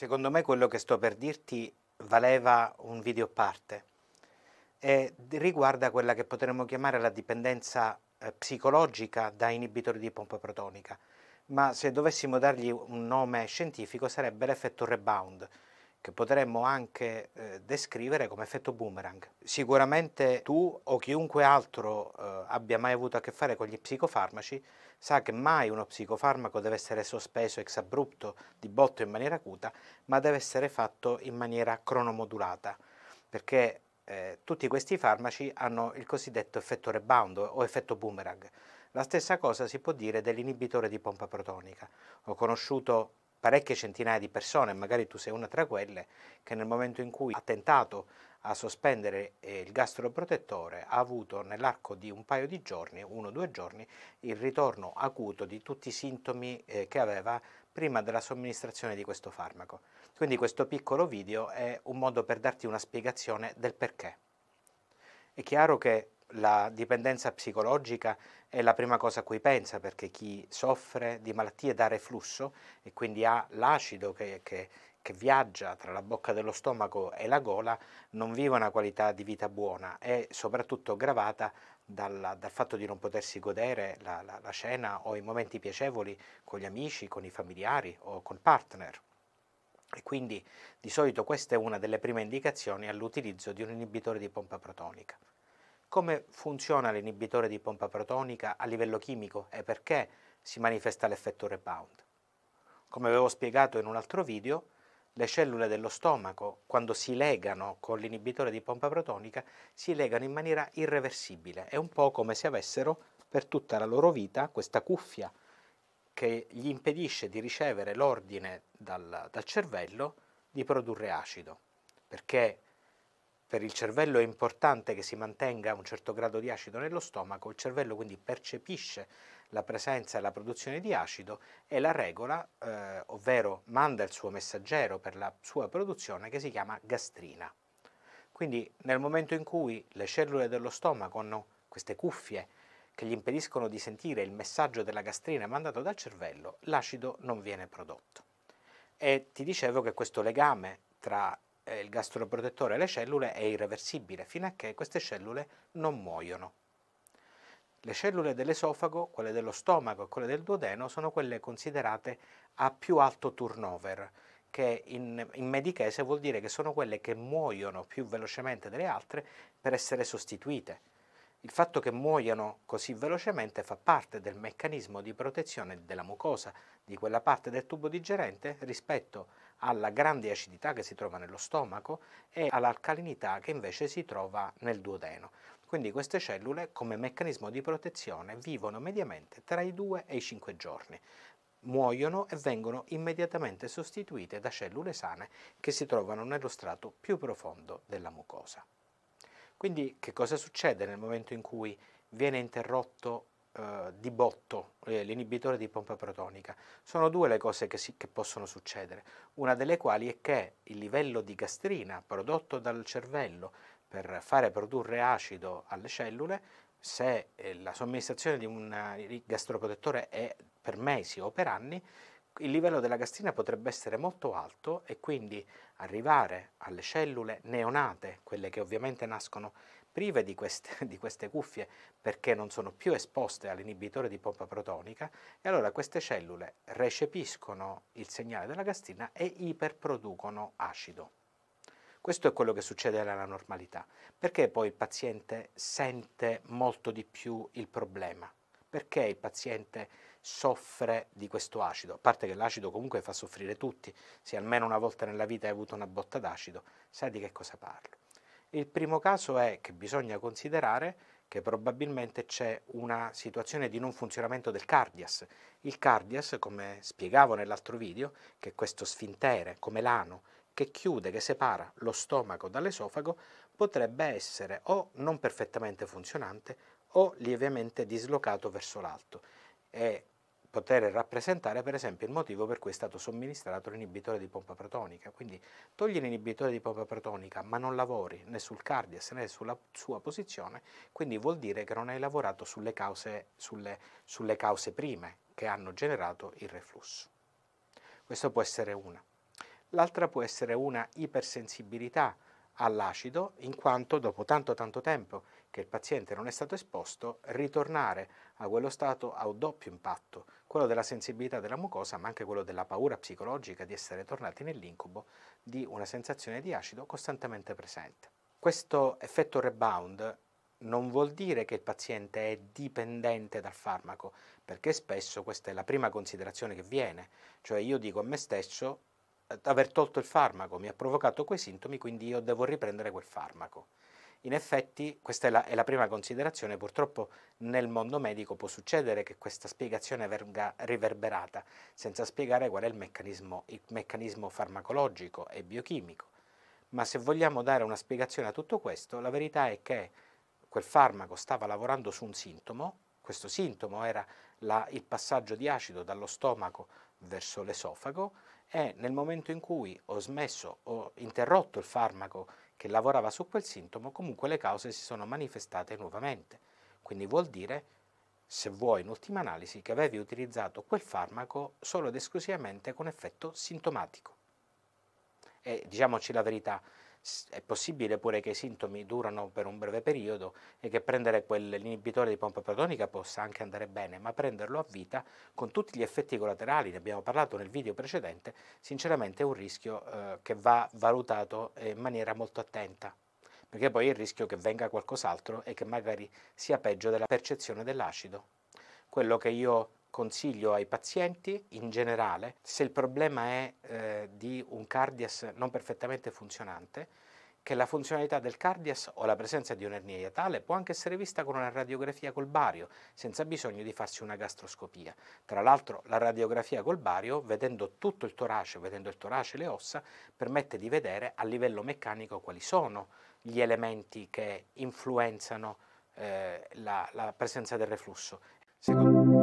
Secondo me quello che sto per dirti valeva un video a parte e riguarda quella che potremmo chiamare la dipendenza eh, psicologica da inibitori di pompa protonica, ma se dovessimo dargli un nome scientifico sarebbe l'effetto rebound, che potremmo anche eh, descrivere come effetto boomerang. Sicuramente tu o chiunque altro eh, abbia mai avuto a che fare con gli psicofarmaci sa che mai uno psicofarmaco deve essere sospeso ex abrupto di botto in maniera acuta, ma deve essere fatto in maniera cronomodulata, perché eh, tutti questi farmaci hanno il cosiddetto effetto rebound o effetto boomerang. La stessa cosa si può dire dell'inibitore di pompa protonica. Ho conosciuto parecchie centinaia di persone, magari tu sei una tra quelle, che nel momento in cui ha tentato a sospendere eh, il gastroprotettore ha avuto nell'arco di un paio di giorni, uno o due giorni, il ritorno acuto di tutti i sintomi eh, che aveva prima della somministrazione di questo farmaco. Quindi questo piccolo video è un modo per darti una spiegazione del perché. È chiaro che la dipendenza psicologica è la prima cosa a cui pensa perché chi soffre di malattie da reflusso e quindi ha l'acido che, che, che, viaggia tra la bocca dello stomaco e la gola non vive una qualità di vita buona, è soprattutto gravata dal, dal fatto di non potersi godere la, la, la cena o i momenti piacevoli con gli amici, con i familiari o col partner. E quindi di solito questa è una delle prime indicazioni all'utilizzo di un inibitore di pompa protonica. Come funziona l'inibitore di pompa protonica a livello chimico e perché si manifesta l'effetto rebound? Come avevo spiegato in un altro video, le cellule dello stomaco, quando si legano con l'inibitore di pompa protonica, si legano in maniera irreversibile. È un po' come se avessero per tutta la loro vita questa cuffia che gli impedisce di ricevere l'ordine dal, dal cervello di produrre acido, perché per il cervello è importante che si mantenga un certo grado di acido nello stomaco, il cervello quindi percepisce la presenza e la produzione di acido e la regola, eh, ovvero manda il suo messaggero per la sua produzione che si chiama gastrina. Quindi nel momento in cui le cellule dello stomaco hanno queste cuffie che gli impediscono di sentire il messaggio della gastrina mandato dal cervello, l'acido non viene prodotto. E ti dicevo che questo legame tra eh, il gastroprotettore e le cellule è irreversibile fino a che queste cellule non muoiono. Le cellule dell'esofago, quelle dello stomaco e quelle del duodeno sono quelle considerate a più alto turnover, che in, in, medichese vuol dire che sono quelle che muoiono più velocemente delle altre per essere sostituite. Il fatto che muoiano così velocemente fa parte del meccanismo di protezione della mucosa, di quella parte del tubo digerente rispetto alla grande acidità che si trova nello stomaco e all'alcalinità che invece si trova nel duodeno. Quindi queste cellule come meccanismo di protezione vivono mediamente tra i 2 e i 5 giorni, muoiono e vengono immediatamente sostituite da cellule sane che si trovano nello strato più profondo della mucosa. Quindi che cosa succede nel momento in cui viene interrotto eh, di botto eh, l'inibitore di pompa protonica. Sono due le cose che, si, che possono succedere, una delle quali è che il livello di gastrina prodotto dal cervello per fare produrre acido alle cellule se eh, la somministrazione di un gastroprotettore è per mesi o per anni, il livello della gastrina potrebbe essere molto alto e quindi arrivare alle cellule neonate, quelle che ovviamente nascono prive di queste, di queste cuffie perché non sono più esposte all'inibitore di pompa protonica e allora queste cellule recepiscono il segnale della gastrina e iperproducono acido. Questo è quello che succede nella normalità. Perché poi il paziente sente molto di più il problema? Perché il paziente soffre di questo acido? A parte che l'acido comunque fa soffrire tutti, se almeno una volta nella vita hai avuto una botta d'acido, sai di che cosa parlo. Il primo caso è che bisogna considerare che probabilmente c'è una situazione di non funzionamento del cardias. Il cardias, come spiegavo nell'altro video, che è questo sfintere, come l'ano, che chiude, che separa lo stomaco dall'esofago, potrebbe essere o non perfettamente funzionante o lievemente dislocato verso l'alto. E poter rappresentare per esempio il motivo per cui è stato somministrato l'inibitore di pompa protonica. Quindi togli l'inibitore di pompa protonica ma non lavori né sul cardias né sulla sua posizione, quindi vuol dire che non hai lavorato sulle cause, sulle, sulle cause prime che hanno generato il reflusso. Questa può essere una. L'altra può essere una ipersensibilità all'acido in quanto dopo tanto tanto tempo che il paziente non è stato esposto, ritornare a quello stato ha un doppio impatto, quello della sensibilità della mucosa, ma anche quello della paura psicologica di essere tornati nell'incubo di una sensazione di acido costantemente presente. Questo effetto rebound non vuol dire che il paziente è dipendente dal farmaco, perché spesso questa è la prima considerazione che viene, cioè io dico a me stesso eh, aver tolto il farmaco mi ha provocato quei sintomi, quindi io devo riprendere quel farmaco. In effetti questa è la, è la, prima considerazione, purtroppo nel mondo medico può succedere che questa spiegazione venga riverberata senza spiegare qual è il meccanismo, il meccanismo farmacologico e biochimico. Ma se vogliamo dare una spiegazione a tutto questo, la verità è che quel farmaco stava lavorando su un sintomo, questo sintomo era la, il passaggio di acido dallo stomaco verso l'esofago e nel momento in cui ho smesso, ho interrotto il farmaco che lavorava su quel sintomo, comunque le cause si sono manifestate nuovamente. Quindi vuol dire, se vuoi in ultima analisi, che avevi utilizzato quel farmaco solo ed esclusivamente con effetto sintomatico. E diciamoci la verità, è possibile pure che i sintomi durano per un breve periodo e che prendere quell'inibitore di pompa protonica possa anche andare bene, ma prenderlo a vita con tutti gli effetti collaterali, ne abbiamo parlato nel video precedente, sinceramente è un rischio eh, che va valutato in maniera molto attenta perché poi il rischio che venga qualcos'altro e che magari sia peggio della percezione dell'acido. Quello che io consiglio ai pazienti in generale, se il problema è eh, di un cardias non perfettamente funzionante, che la funzionalità del cardias o la presenza di un'ernia iatale può anche essere vista con una radiografia col bario, senza bisogno di farsi una gastroscopia. Tra l'altro la radiografia col bario, vedendo tutto il torace, vedendo il torace e le ossa, permette di vedere a livello meccanico quali sono gli elementi che influenzano eh, la, la, presenza del reflusso. Secondo...